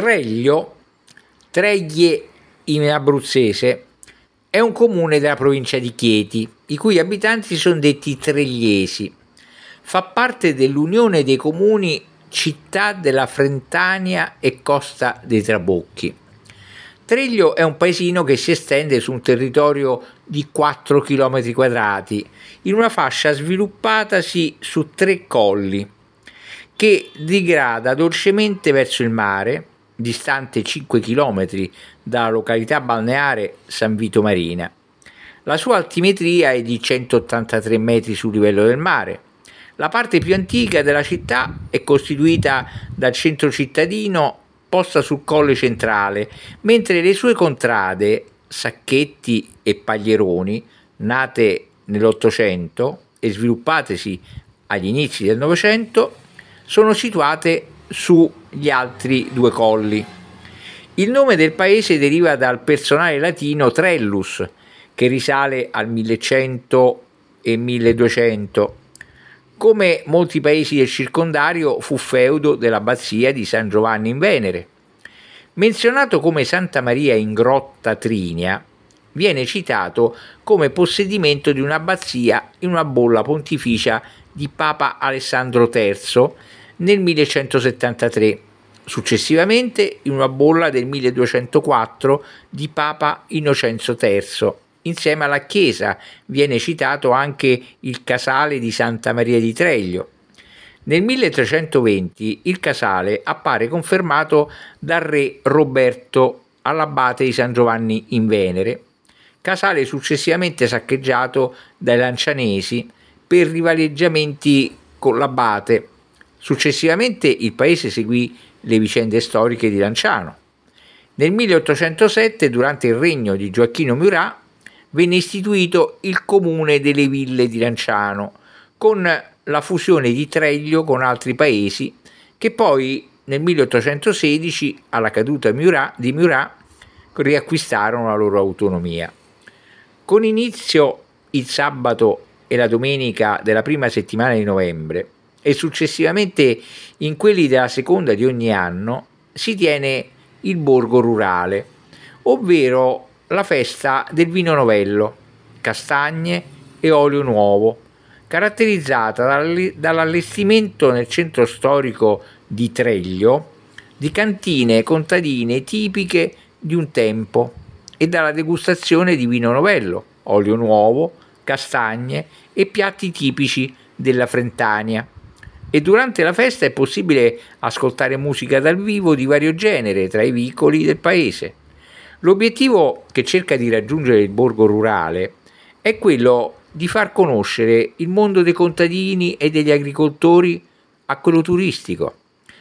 Treglio, Treglie in abruzzese, è un comune della provincia di Chieti, i cui abitanti sono detti tregliesi. Fa parte dell'Unione dei Comuni Città della Frentania e Costa dei Trabocchi. Treglio è un paesino che si estende su un territorio di 4 km quadrati, in una fascia sviluppatasi su tre colli, che digrada dolcemente verso il mare distante 5 km dalla località balneare San Vito Marina. La sua altimetria è di 183 metri sul livello del mare. La parte più antica della città è costituita dal centro cittadino posta sul colle centrale, mentre le sue contrade, Sacchetti e Paglieroni, nate nell'Ottocento e sviluppatesi agli inizi del Novecento, sono situate su gli altri due colli. Il nome del paese deriva dal personale latino trellus, che risale al 1100 e 1200. Come molti paesi del circondario, fu feudo dell'abbazia di San Giovanni in Venere. Menzionato come Santa Maria in Grotta Trinia, viene citato come possedimento di un'abbazia in una bolla pontificia di Papa Alessandro III nel 1173, successivamente in una bolla del 1204 di Papa Innocenzo III. Insieme alla chiesa viene citato anche il casale di Santa Maria di Treglio. Nel 1320 il casale appare confermato dal re Roberto all'abate di San Giovanni in Venere, casale successivamente saccheggiato dai lancianesi per rivaleggiamenti con l'abate Successivamente il paese seguì le vicende storiche di Lanciano. Nel 1807, durante il regno di Gioacchino Murat, venne istituito il comune delle ville di Lanciano, con la fusione di Treglio con altri paesi, che poi nel 1816, alla caduta di Murat, riacquistarono la loro autonomia. Con inizio il sabato e la domenica della prima settimana di novembre, e successivamente in quelli della seconda di ogni anno si tiene il borgo rurale, ovvero la festa del vino novello, castagne e olio nuovo, caratterizzata dall'allestimento nel centro storico di Treglio di cantine contadine tipiche di un tempo e dalla degustazione di vino novello, olio nuovo, castagne e piatti tipici della Frentania e durante la festa è possibile ascoltare musica dal vivo di vario genere tra i vicoli del paese. L'obiettivo che cerca di raggiungere il borgo rurale è quello di far conoscere il mondo dei contadini e degli agricoltori a quello turistico,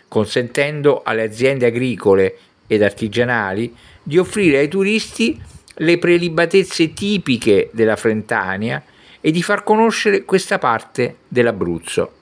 consentendo alle aziende agricole ed artigianali di offrire ai turisti le prelibatezze tipiche della Frentania e di far conoscere questa parte dell'Abruzzo.